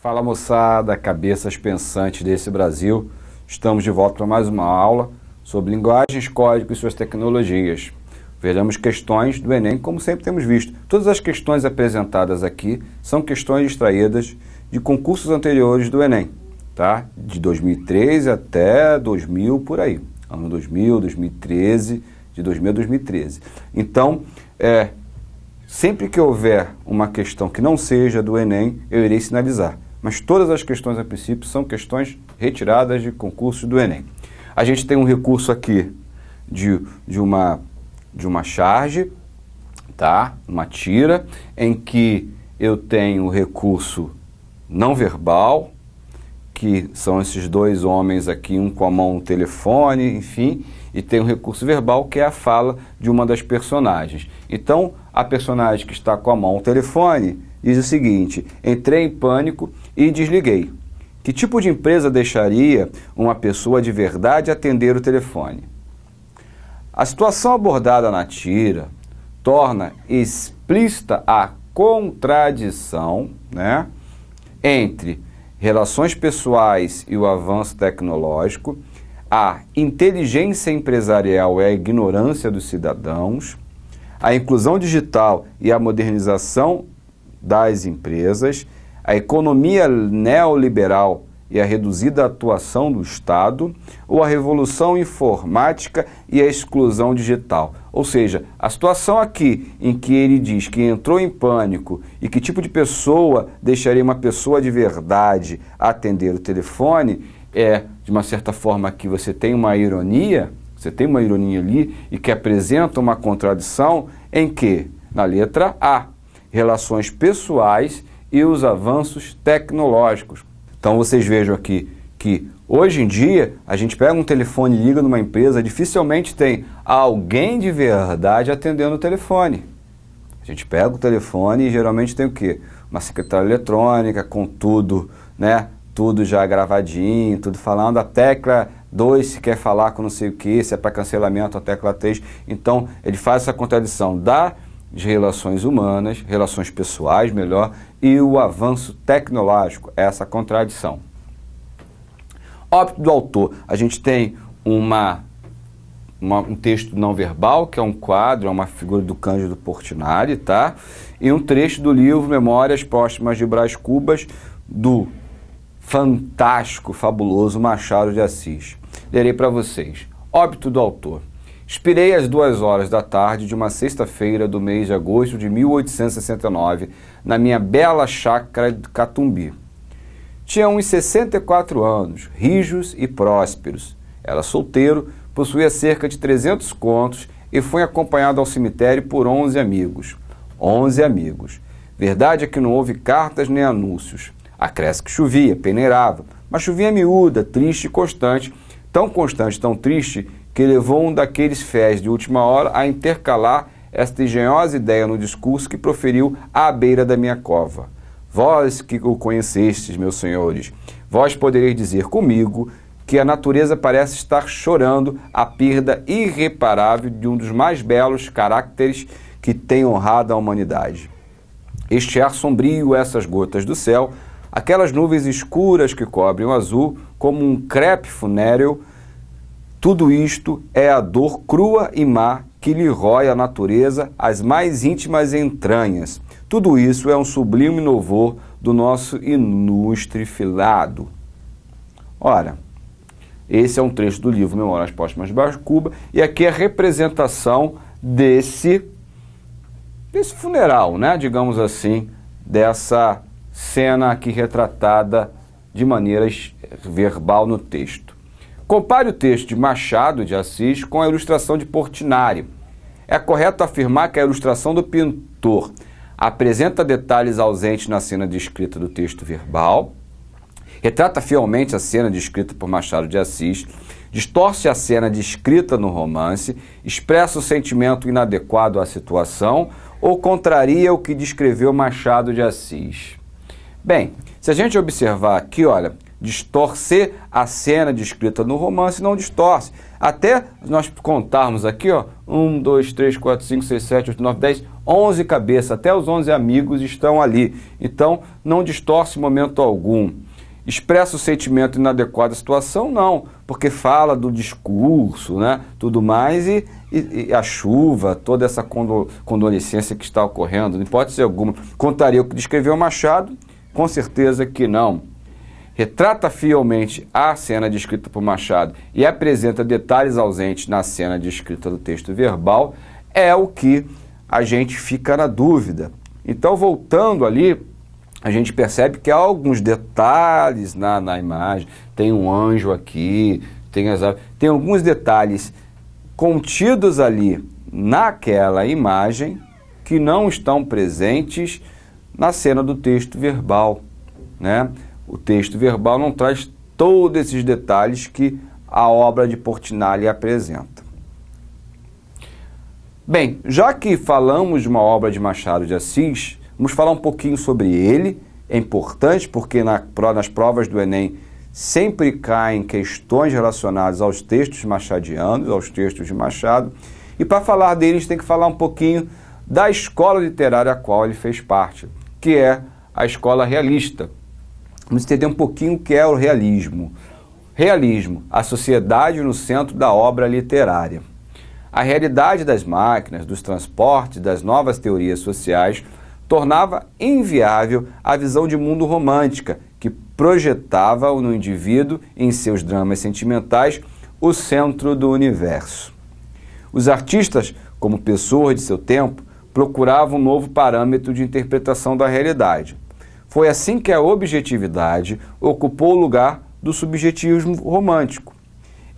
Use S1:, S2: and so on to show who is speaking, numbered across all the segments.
S1: Fala moçada, cabeças pensantes desse Brasil. Estamos de volta para mais uma aula sobre linguagens, códigos e suas tecnologias. Veremos questões do Enem, como sempre temos visto. Todas as questões apresentadas aqui são questões extraídas de concursos anteriores do Enem, tá? De 2013 até 2000 por aí. Ano 2000, 2013, de 2000 a 2013. Então, é, sempre que houver uma questão que não seja do Enem, eu irei sinalizar mas todas as questões, a princípio, são questões retiradas de concursos do Enem. A gente tem um recurso aqui de, de, uma, de uma charge, tá? uma tira, em que eu tenho recurso não verbal, que são esses dois homens aqui, um com a mão no telefone, enfim, e tem um recurso verbal que é a fala de uma das personagens. Então, a personagem que está com a mão no telefone, diz o seguinte: entrei em pânico e desliguei. Que tipo de empresa deixaria uma pessoa de verdade atender o telefone? A situação abordada na tira torna explícita a contradição né, entre relações pessoais e o avanço tecnológico, a inteligência empresarial e a ignorância dos cidadãos, a inclusão digital e a modernização das empresas, a economia neoliberal e a reduzida atuação do Estado, ou a revolução informática e a exclusão digital. Ou seja, a situação aqui em que ele diz que entrou em pânico e que tipo de pessoa deixaria uma pessoa de verdade atender o telefone é, de uma certa forma, que você tem uma ironia, você tem uma ironia ali e que apresenta uma contradição em que? Na letra A relações pessoais e os avanços tecnológicos. Então vocês vejam aqui que hoje em dia a gente pega um telefone e liga numa empresa, dificilmente tem alguém de verdade atendendo o telefone. A gente pega o telefone e geralmente tem o quê? Uma secretária eletrônica com tudo, né? Tudo já gravadinho, tudo falando a tecla 2 se quer falar com não sei o que, se é para cancelamento a tecla 3. Então ele faz essa contradição da de relações humanas, relações pessoais, melhor, e o avanço tecnológico, essa contradição. Óbito do autor, a gente tem uma, uma, um texto não verbal, que é um quadro, é uma figura do Cândido Portinari, tá? E um trecho do livro Memórias Póstumas de Brás Cubas, do fantástico, fabuloso Machado de Assis. Lerei para vocês. Óbito do autor. Expirei às duas horas da tarde de uma sexta-feira do mês de agosto de 1869, na minha bela chácara de Catumbi. Tinha uns 64 anos, rijos e prósperos. Era solteiro, possuía cerca de 300 contos e foi acompanhado ao cemitério por 11 amigos. 11 amigos. Verdade é que não houve cartas nem anúncios. Acresce que chovia, peneirava, mas chovia miúda, triste e constante, tão constante, tão triste, que levou um daqueles fés de última hora a intercalar esta engenhosa ideia no discurso que proferiu à beira da minha cova. Vós que o conhecestes, meus senhores, vós podereis dizer comigo que a natureza parece estar chorando a perda irreparável de um dos mais belos caracteres que tem honrado a humanidade. Este ar sombrio, essas gotas do céu, aquelas nuvens escuras que cobrem o azul, como um crepe funéreo, tudo isto é a dor crua e má que lhe rói a natureza as mais íntimas entranhas. Tudo isso é um sublime louvor do nosso ilustre filado. Ora, esse é um trecho do livro Memórias Póstumas de Cuba e aqui é a representação desse, desse funeral, né? digamos assim, dessa cena aqui retratada de maneira verbal no texto. Compare o texto de Machado de Assis com a ilustração de Portinari. É correto afirmar que a ilustração do pintor apresenta detalhes ausentes na cena descrita do texto verbal, retrata fielmente a cena descrita por Machado de Assis, distorce a cena descrita no romance, expressa o sentimento inadequado à situação ou contraria o que descreveu Machado de Assis. Bem, se a gente observar aqui, olha, distorcer a cena descrita no romance, não distorce. Até nós contarmos aqui, ó, 1, 2, 3, 4, 5, 6, 7, 8, 9, 10, 11 cabeças, até os 11 amigos estão ali. Então, não distorce momento algum. Expressa o sentimento inadequado à situação? Não, porque fala do discurso, né, tudo mais, e, e, e a chuva, toda essa condo, condolescência que está ocorrendo, não pode ser alguma. Contaria o que descreveu Machado? Com certeza que não retrata fielmente a cena descrita por Machado e apresenta detalhes ausentes na cena descrita do texto verbal, é o que a gente fica na dúvida. Então, voltando ali, a gente percebe que há alguns detalhes na, na imagem, tem um anjo aqui, tem, as, tem alguns detalhes contidos ali naquela imagem que não estão presentes na cena do texto verbal, né? o texto verbal não traz todos esses detalhes que a obra de Portinari apresenta. Bem, já que falamos de uma obra de Machado de Assis, vamos falar um pouquinho sobre ele. É importante porque na, nas provas do Enem sempre caem questões relacionadas aos textos machadianos, aos textos de Machado. E para falar dele, a gente tem que falar um pouquinho da escola literária a qual ele fez parte, que é a escola realista. Vamos entender um pouquinho o que é o realismo. Realismo, a sociedade no centro da obra literária. A realidade das máquinas, dos transportes, das novas teorias sociais tornava inviável a visão de mundo romântica que projetava no indivíduo, em seus dramas sentimentais, o centro do universo. Os artistas, como pessoas de seu tempo, procuravam um novo parâmetro de interpretação da realidade. Foi assim que a objetividade ocupou o lugar do subjetivismo romântico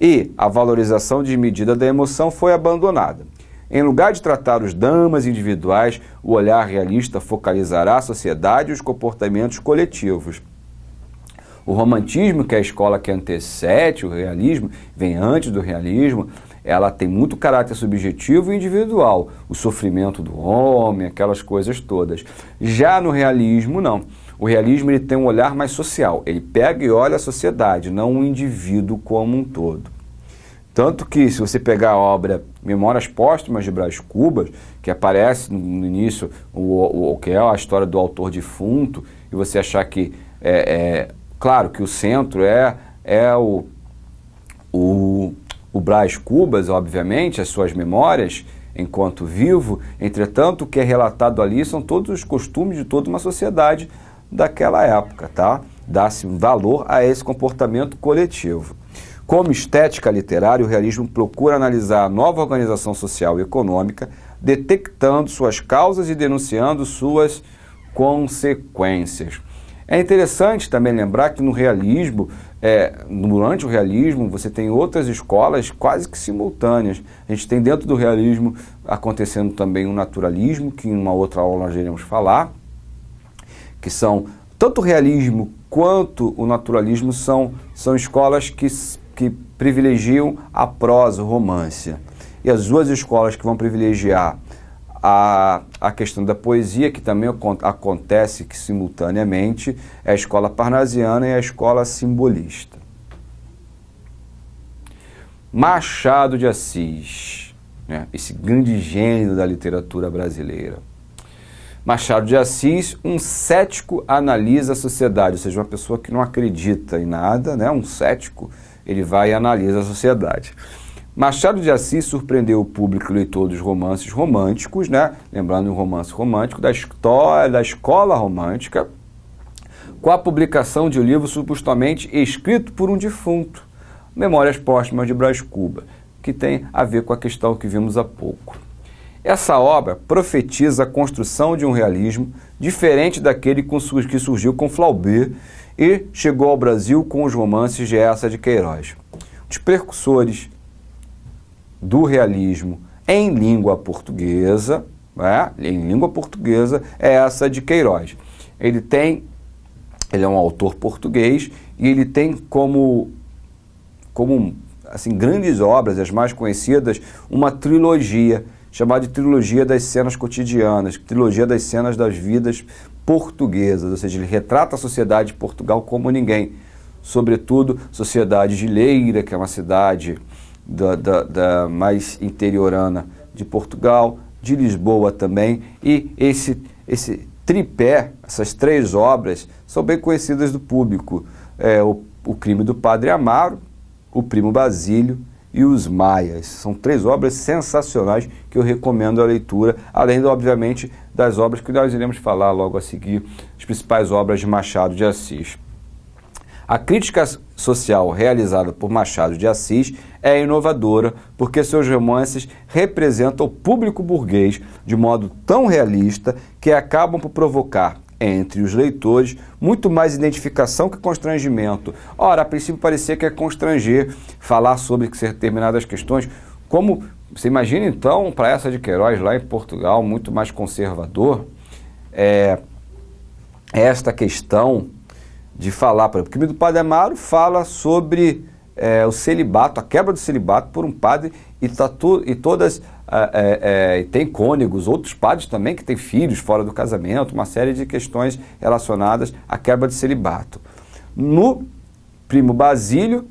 S1: e a valorização de medida da emoção foi abandonada. Em lugar de tratar os damas individuais, o olhar realista focalizará a sociedade e os comportamentos coletivos. O romantismo, que é a escola que antecede o realismo, vem antes do realismo, ela tem muito caráter subjetivo e individual, o sofrimento do homem, aquelas coisas todas. Já no realismo, não. O realismo ele tem um olhar mais social, ele pega e olha a sociedade, não o indivíduo como um todo. Tanto que, se você pegar a obra Memórias Póstumas de Brás Cubas, que aparece no início o, o, que é a história do autor defunto, e você achar que, é, é claro, que o centro é, é o, o, o Brás Cubas, obviamente, as suas memórias enquanto vivo, entretanto, o que é relatado ali são todos os costumes de toda uma sociedade daquela época, tá? Dá-se valor a esse comportamento coletivo. Como estética literária, o realismo procura analisar a nova organização social e econômica, detectando suas causas e denunciando suas consequências. É interessante também lembrar que no realismo, é, durante o realismo, você tem outras escolas quase que simultâneas. A gente tem dentro do realismo acontecendo também o um naturalismo, que em uma outra aula nós iremos falar, que são tanto o realismo quanto o naturalismo são, são escolas que, que privilegiam a prosa, o romance. E as duas escolas que vão privilegiar a, a questão da poesia, que também acontece que, simultaneamente, é a escola parnasiana e a escola simbolista. Machado de Assis, né? esse grande gênio da literatura brasileira. Machado de Assis, um cético analisa a sociedade, ou seja, uma pessoa que não acredita em nada, né? um cético, ele vai e analisa a sociedade. Machado de Assis surpreendeu o público leitor dos romances românticos, né? lembrando um romance romântico, da história, da escola romântica, com a publicação de um livro supostamente escrito por um defunto, Memórias Póstumas de Brás Cuba, que tem a ver com a questão que vimos há pouco. Essa obra profetiza a construção de um realismo diferente daquele que surgiu com Flaubert e chegou ao Brasil com os romances de Essa de Queiroz. Os precursores do realismo em língua portuguesa, né? em língua portuguesa, é Essa de Queiroz. Ele tem, ele é um autor português e ele tem como, como assim, grandes obras, as mais conhecidas, uma trilogia chamado de trilogia das cenas cotidianas, trilogia das cenas das vidas portuguesas, ou seja, ele retrata a sociedade de Portugal como ninguém, sobretudo sociedade de Leira, que é uma cidade da, da, da mais interiorana de Portugal, de Lisboa também, e esse, esse tripé, essas três obras, são bem conhecidas do público. É, o, o Crime do Padre Amaro, O Primo Basílio e os Maias. São três obras sensacionais que eu recomendo a leitura, além, obviamente, das obras que nós iremos falar logo a seguir, as principais obras de Machado de Assis. A crítica social realizada por Machado de Assis é inovadora, porque seus romances representam o público burguês de modo tão realista que acabam por provocar entre os leitores, muito mais identificação que constrangimento. Ora, a princípio parecia que é constranger falar sobre determinadas questões, como você imagina então para essa de Queiroz lá em Portugal, muito mais conservador, é, esta questão de falar, por exemplo, porque o do Padre Amaro fala sobre é, o celibato, a quebra do celibato por um padre e, tá tu, e todas ah, é, é, tem cônegos, outros padres também que têm filhos fora do casamento, uma série de questões relacionadas à quebra de celibato. No primo Basílio,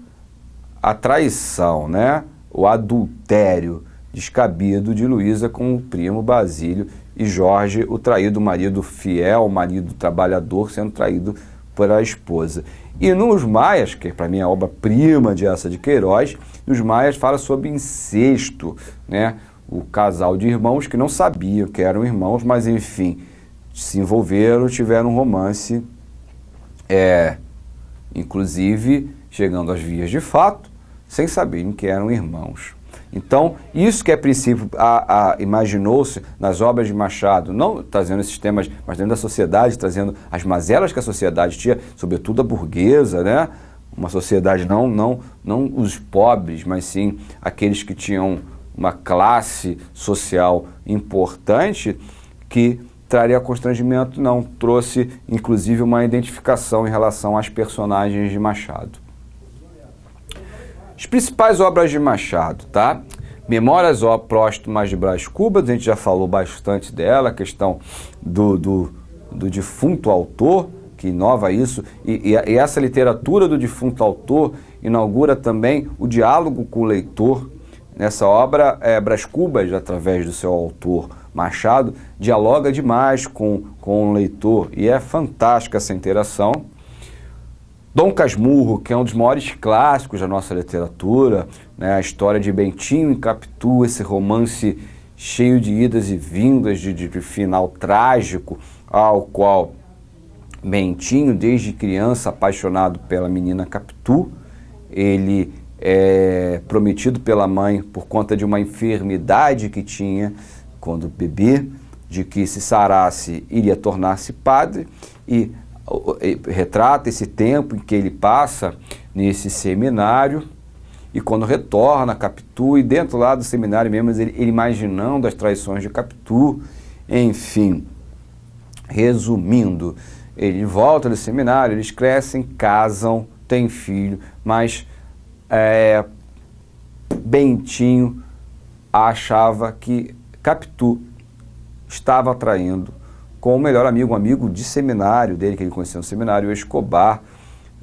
S1: a traição, né? o adultério descabido de Luísa com o primo Basílio e Jorge, o traído marido fiel, marido trabalhador, sendo traído pela esposa. E nos Maias, que para mim é a obra-prima de essa de Queiroz, nos Maias fala sobre incesto, né? o casal de irmãos que não sabia que eram irmãos, mas enfim, se envolveram, tiveram um romance, é, inclusive chegando às vias de fato, sem saberem que eram irmãos. Então, isso que é princípio, imaginou-se nas obras de Machado, não trazendo esses temas, mas dentro da sociedade, trazendo as mazelas que a sociedade tinha, sobretudo a burguesa, né? uma sociedade não, não, não os pobres, mas sim aqueles que tinham uma classe social importante que traria constrangimento, não. Trouxe, inclusive, uma identificação em relação às personagens de Machado. As principais obras de Machado, tá? Memórias Próstumas de Brás Cubas, a gente já falou bastante dela, a questão do, do, do defunto autor, que inova isso, e, e, e essa literatura do defunto autor inaugura também o diálogo com o leitor, Nessa obra, é, Cubas, através do seu autor Machado, dialoga demais com, com o leitor e é fantástica essa interação. Dom Casmurro, que é um dos maiores clássicos da nossa literatura, né, a história de Bentinho e Capitu, esse romance cheio de idas e vindas, de, de, de final trágico, ao qual Bentinho, desde criança apaixonado pela menina Capitu, ele é, prometido pela mãe por conta de uma enfermidade que tinha quando bebê, de que se sarasse iria tornar-se padre, e, e retrata esse tempo em que ele passa nesse seminário e quando retorna Capitu, e dentro lá do seminário mesmo, ele, ele, imaginando as traições de Capitu, enfim, resumindo, ele volta do seminário, eles crescem, casam, têm filho, mas é, Bentinho achava que Capitu estava traindo com o melhor amigo, um amigo de seminário dele, que ele conheceu no seminário, o Escobar.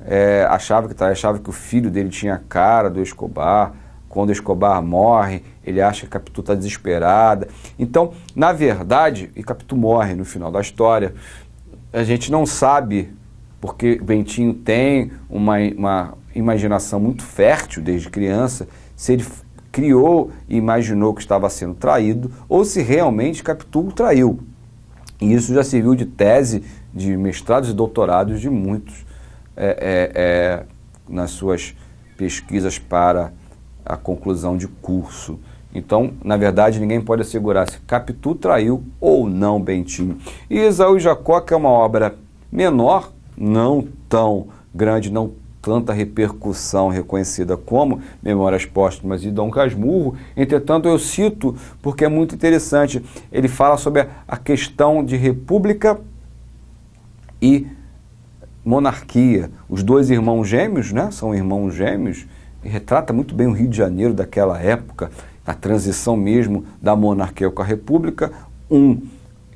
S1: É, achava, que, tá, achava que o filho dele tinha a cara do Escobar. Quando o Escobar morre, ele acha que Capitu está desesperada. Então, na verdade, e Capitu morre no final da história, a gente não sabe, porque Bentinho tem uma, uma imaginação muito fértil desde criança, se ele criou e imaginou que estava sendo traído ou se realmente Capitu traiu. E isso já serviu de tese de mestrados e doutorados de muitos é, é, é, nas suas pesquisas para a conclusão de curso. Então, na verdade, ninguém pode assegurar se Capitu traiu ou não Bentinho. E Isaú e Jacó, que é uma obra menor, não tão grande, não tanta repercussão reconhecida como Memórias Póstumas de Dom Casmurro. Entretanto, eu cito porque é muito interessante. Ele fala sobre a questão de república e monarquia. Os dois irmãos gêmeos, né? São irmãos gêmeos e retrata muito bem o Rio de Janeiro daquela época, a transição mesmo da monarquia com a república. Um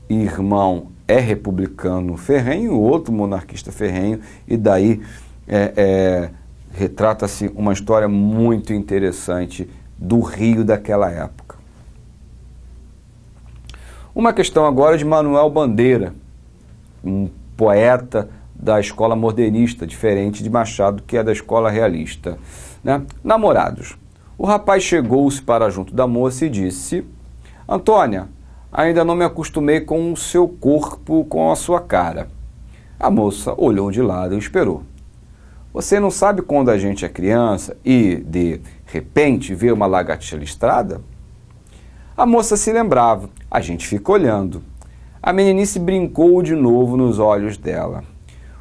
S1: irmão é republicano ferrenho, o outro monarquista ferrenho e daí é, é, retrata-se uma história muito interessante do Rio daquela época. Uma questão agora de Manuel Bandeira, um poeta da escola modernista, diferente de Machado, que é da escola realista. Né? Namorados. O rapaz chegou-se para junto da moça e disse: Antônia, ainda não me acostumei com o seu corpo, com a sua cara. A moça olhou de lado e esperou. Você não sabe quando a gente é criança e, de repente, vê uma lagartixa listrada? A moça se lembrava, a gente ficou olhando. A meninice brincou de novo nos olhos dela.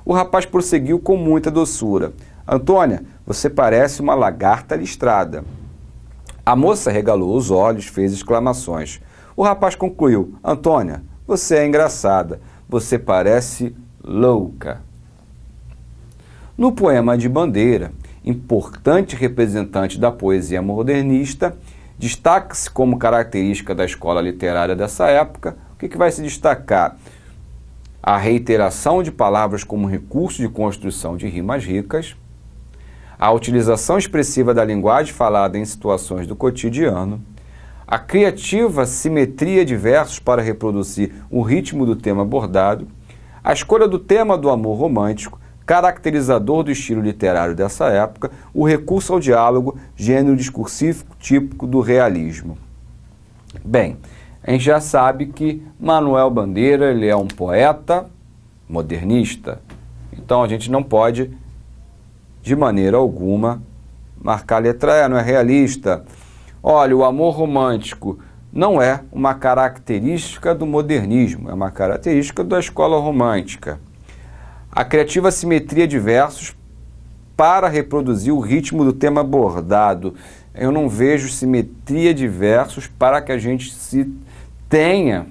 S1: O rapaz prosseguiu com muita doçura: Antônia, você parece uma lagarta listrada. A moça regalou os olhos, fez exclamações. O rapaz concluiu: Antônia, você é engraçada, você parece louca. No poema de Bandeira, importante representante da poesia modernista, destaque-se como característica da escola literária dessa época, o que, que vai se destacar? A reiteração de palavras como recurso de construção de rimas ricas, a utilização expressiva da linguagem falada em situações do cotidiano, a criativa simetria de versos para reproduzir o ritmo do tema abordado, a escolha do tema do amor romântico caracterizador do estilo literário dessa época, o recurso ao diálogo, gênero discursivo típico do realismo. Bem, a gente já sabe que Manuel Bandeira ele é um poeta modernista, então a gente não pode, de maneira alguma, marcar a letra E, não é realista. Olha, o amor romântico não é uma característica do modernismo, é uma característica da escola romântica a criativa simetria de versos para reproduzir o ritmo do tema abordado. Eu não vejo simetria de versos para que a gente se tenha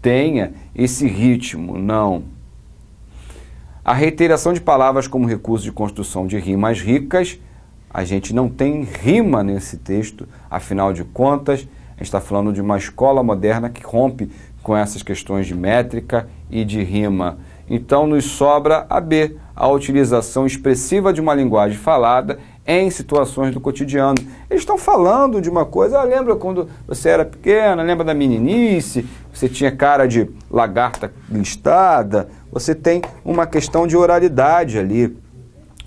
S1: tenha esse ritmo, não. A reiteração de palavras como recurso de construção de rimas ricas, a gente não tem rima nesse texto, afinal de contas, a gente está falando de uma escola moderna que rompe com essas questões de métrica e de rima. Então nos sobra a B, a utilização expressiva de uma linguagem falada em situações do cotidiano. Eles estão falando de uma coisa, ah, lembra quando você era pequena, lembra da meninice, você tinha cara de lagarta listada, você tem uma questão de oralidade ali.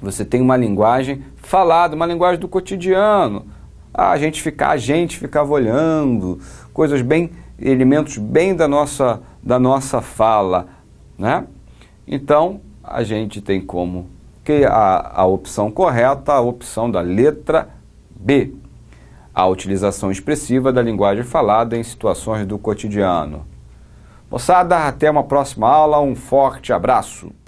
S1: Você tem uma linguagem falada, uma linguagem do cotidiano. Ah, a gente ficar, a gente ficava olhando, coisas bem, elementos bem da nossa, da nossa fala, né? Então, a gente tem como que a, a opção correta, a opção da letra B, a utilização expressiva da linguagem falada em situações do cotidiano. Moçada, até uma próxima aula, um forte abraço!